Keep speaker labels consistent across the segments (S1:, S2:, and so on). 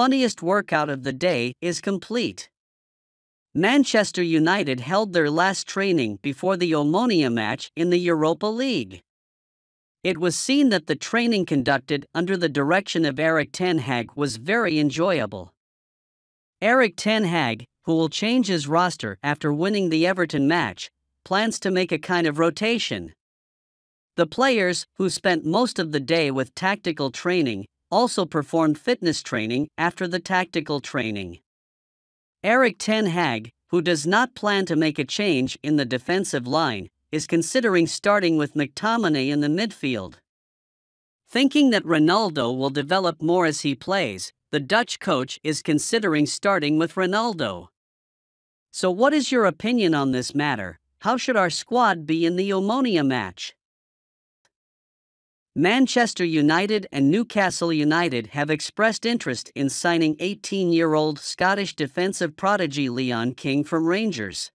S1: funniest workout of the day is complete. Manchester United held their last training before the Omonia match in the Europa League. It was seen that the training conducted under the direction of Eric Ten Hag was very enjoyable. Eric Ten Hag, who will change his roster after winning the Everton match, plans to make a kind of rotation. The players, who spent most of the day with tactical training, also performed fitness training after the tactical training. Eric Ten Hag, who does not plan to make a change in the defensive line, is considering starting with McTominay in the midfield. Thinking that Ronaldo will develop more as he plays, the Dutch coach is considering starting with Ronaldo. So, what is your opinion on this matter? How should our squad be in the Omonia match? Manchester United and Newcastle United have expressed interest in signing 18 year old Scottish defensive prodigy Leon King from Rangers.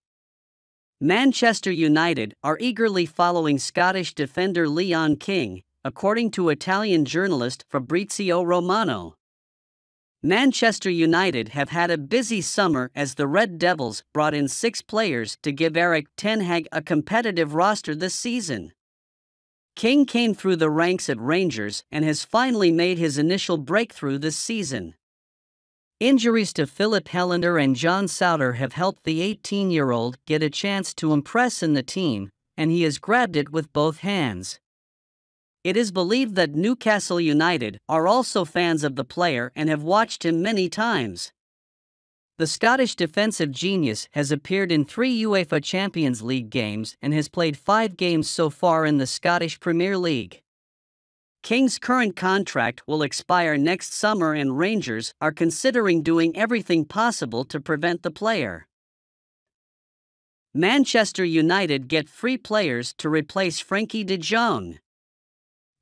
S1: Manchester United are eagerly following Scottish defender Leon King, according to Italian journalist Fabrizio Romano. Manchester United have had a busy summer as the Red Devils brought in six players to give Eric Ten Hag a competitive roster this season. King came through the ranks at Rangers and has finally made his initial breakthrough this season. Injuries to Philip Hellander and John Souter have helped the 18 year old get a chance to impress in the team, and he has grabbed it with both hands. It is believed that Newcastle United are also fans of the player and have watched him many times. The Scottish defensive genius has appeared in three UEFA Champions League games and has played five games so far in the Scottish Premier League. King's current contract will expire next summer, and Rangers are considering doing everything possible to prevent the player. Manchester United get free players to replace Frankie de Jong.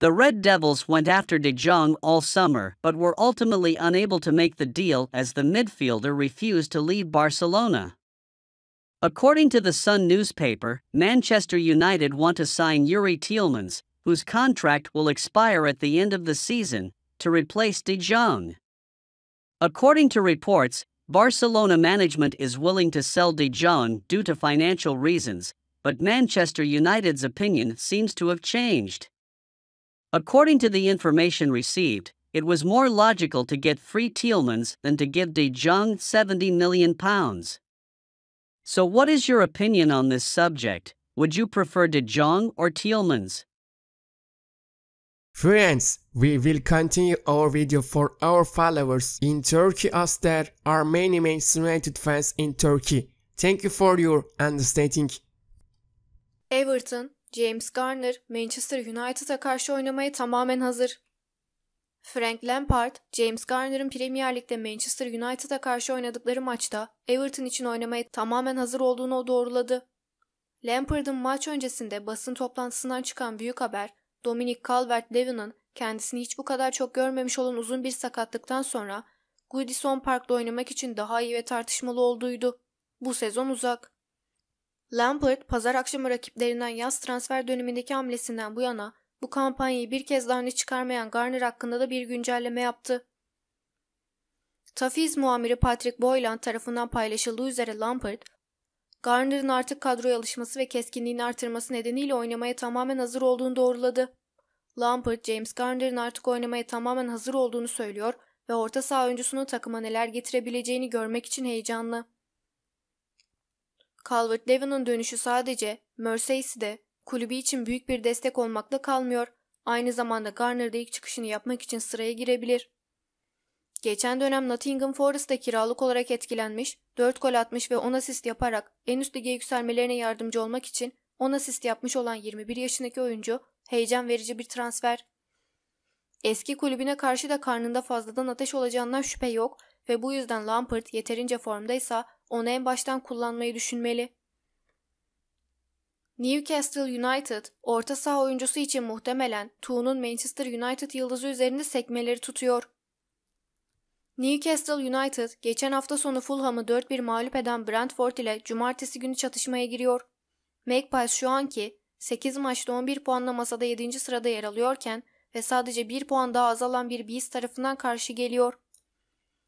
S1: The Red Devils went after De Jong all summer but were ultimately unable to make the deal as the midfielder refused to leave Barcelona. According to the Sun newspaper, Manchester United want to sign Yuri Tielmans, whose contract will expire at the end of the season, to replace De Jong. According to reports, Barcelona management is willing to sell De Jong due to financial reasons, but Manchester United's opinion seems to have changed. According to the information received, it was more logical to get free Thielmans than to give De Jong 70 million pounds. So what is your opinion on this subject? Would you prefer De Jong or Thielmans? Friends, we will continue our video for our followers in Turkey as there are many Manchester United fans in Turkey. Thank you for your understanding.
S2: Everton James Garner, Manchester United'a karşı oynamaya tamamen hazır. Frank Lampard, James Garner'ın Premier Lig'de Manchester United'a karşı oynadıkları maçta Everton için oynamaya tamamen hazır olduğunu doğruladı. Lampard'ın maç öncesinde basın toplantısından çıkan büyük haber, Dominic calvert lewinin kendisini hiç bu kadar çok görmemiş olan uzun bir sakatlıktan sonra Goodison Park'ta oynamak için daha iyi ve tartışmalı olduğuydu. Bu sezon uzak. Lampard, pazar akşamı rakiplerinden yaz transfer dönemindeki hamlesinden bu yana bu kampanyayı bir kez daha öne çıkarmayan Garner hakkında da bir güncelleme yaptı. Tafiz muamiri Patrick Boylan tarafından paylaşıldığı üzere Lampard, Garner'ın artık kadroya alışması ve keskinliğini artırması nedeniyle oynamaya tamamen hazır olduğunu doğruladı. Lampard, James Garner'ın artık oynamaya tamamen hazır olduğunu söylüyor ve orta saha oyuncusunun takıma neler getirebileceğini görmek için heyecanlı. Calvert-Lewin'in dönüşü sadece Mersey'si kulübü için büyük bir destek olmakla kalmıyor, aynı zamanda Garner'da ilk çıkışını yapmak için sıraya girebilir. Geçen dönem Nottingham Forest'ta kiralık olarak etkilenmiş, 4 gol atmış ve 10 asist yaparak en üst lige yükselmelerine yardımcı olmak için 10 asist yapmış olan 21 yaşındaki oyuncu heyecan verici bir transfer. Eski kulübüne karşı da karnında fazladan ateş olacağından şüphe yok ve bu yüzden Lampard yeterince formdaysa onu en baştan kullanmayı düşünmeli. Newcastle United, orta saha oyuncusu için muhtemelen Tuğ'un Manchester United yıldızı üzerinde sekmeleri tutuyor. Newcastle United, geçen hafta sonu Fulham'ı 4-1 mağlup eden Brentford ile cumartesi günü çatışmaya giriyor. Magpies şu anki 8 maçta 11 puanla masada 7. sırada yer alıyorken ve sadece 1 puan daha azalan bir Beast tarafından karşı geliyor.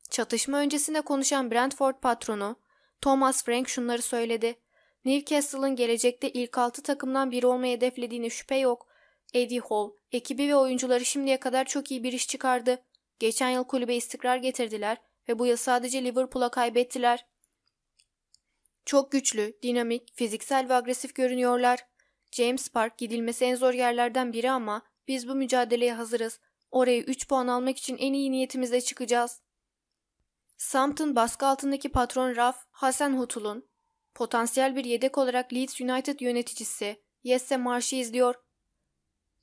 S2: Çatışma öncesinde konuşan Brentford patronu, Thomas Frank şunları söyledi. Newcastle'ın gelecekte ilk altı takımdan biri olmayı hedeflediğine şüphe yok. Eddie Hall, ekibi ve oyuncuları şimdiye kadar çok iyi bir iş çıkardı. Geçen yıl kulübe istikrar getirdiler ve bu yıl sadece Liverpool'a kaybettiler. Çok güçlü, dinamik, fiziksel ve agresif görünüyorlar. James Park gidilmesi en zor yerlerden biri ama biz bu mücadeleye hazırız. Oraya 3 puan almak için en iyi niyetimizle çıkacağız. Sampton baskı altındaki patron Raf Hasan Hutul'un potansiyel bir yedek olarak Leeds United yöneticisi Jesse Marş'ı izliyor.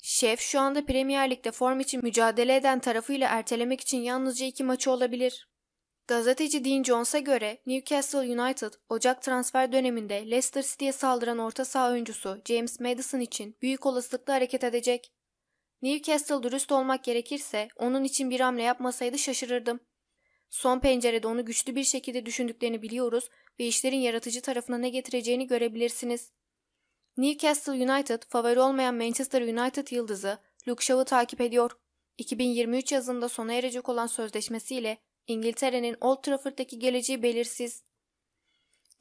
S2: Şef şu anda Premier Lig'de form için mücadele eden tarafıyla ertelemek için yalnızca iki maçı olabilir. Gazeteci Dean Jones'a göre Newcastle United, Ocak transfer döneminde Leicester City'ye saldıran orta saha oyuncusu James Madison için büyük olasılıkla hareket edecek. Newcastle dürüst olmak gerekirse onun için bir hamle yapmasaydı şaşırırdım. Son pencerede onu güçlü bir şekilde düşündüklerini biliyoruz ve işlerin yaratıcı tarafına ne getireceğini görebilirsiniz. Newcastle United, favori olmayan Manchester United yıldızı Luke Shaw'ı takip ediyor. 2023 yazında sona erecek olan sözleşmesiyle İngiltere'nin Old Trafford'daki geleceği belirsiz.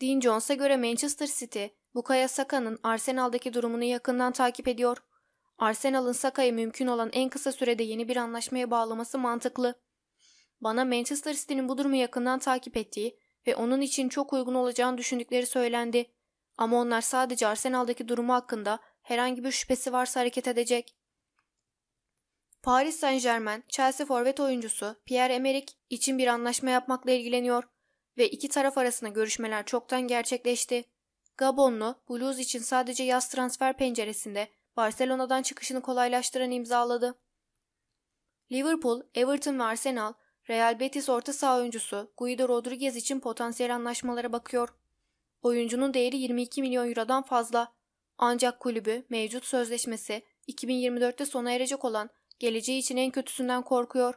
S2: Dean Jones'a göre Manchester City, Bukayo Saka'nın Arsenal'daki durumunu yakından takip ediyor. Arsenal'ın Saka'yı mümkün olan en kısa sürede yeni bir anlaşmaya bağlaması mantıklı. Bana Manchester City'nin bu durumu yakından takip ettiği ve onun için çok uygun olacağını düşündükleri söylendi. Ama onlar sadece Arsenal'daki durumu hakkında herhangi bir şüphesi varsa hareket edecek. Paris Saint Germain, Chelsea forvet oyuncusu Pierre-Emerick için bir anlaşma yapmakla ilgileniyor ve iki taraf arasında görüşmeler çoktan gerçekleşti. Gabonlu, Blues için sadece yaz transfer penceresinde Barcelona'dan çıkışını kolaylaştıran imzaladı. Liverpool, Everton ve Arsenal Real Betis orta saha oyuncusu Guido Rodriguez için potansiyel anlaşmalara bakıyor. Oyuncunun değeri 22 milyon eurodan fazla. Ancak kulübü mevcut sözleşmesi 2024'te sona erecek olan geleceği için en kötüsünden korkuyor.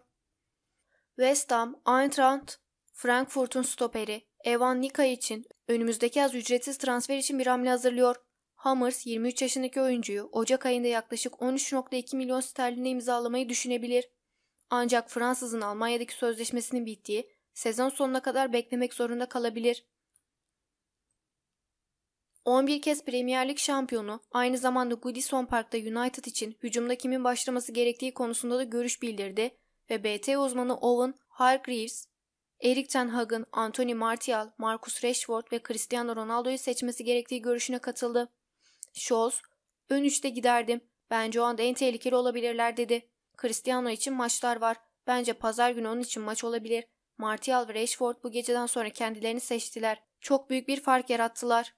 S2: West Ham, Eintracht, Frankfurt'un stoperi Evan Nika için önümüzdeki az ücretsiz transfer için bir hamle hazırlıyor. Hammers 23 yaşındaki oyuncuyu Ocak ayında yaklaşık 13.2 milyon sterline imzalamayı düşünebilir. Ancak Fransız'ın Almanya'daki sözleşmesinin bittiği sezon sonuna kadar beklemek zorunda kalabilir. 11 kez Premier Lig şampiyonu, aynı zamanda Goodison Park'ta United için hücumda kimin başlaması gerektiği konusunda da görüş bildirdi ve BT uzmanı Owen Hargreaves, Erik Ten Hag'ın Anthony Martial, Marcus Rashford ve Cristiano Ronaldo'yu seçmesi gerektiği görüşüne katıldı. Scholes, ön üçte giderdim, bence o anda en tehlikeli olabilirler dedi. Cristiano için maçlar var. Bence pazar günü onun için maç olabilir. Martial ve Rashford bu geceden sonra kendilerini seçtiler. Çok büyük bir fark yarattılar.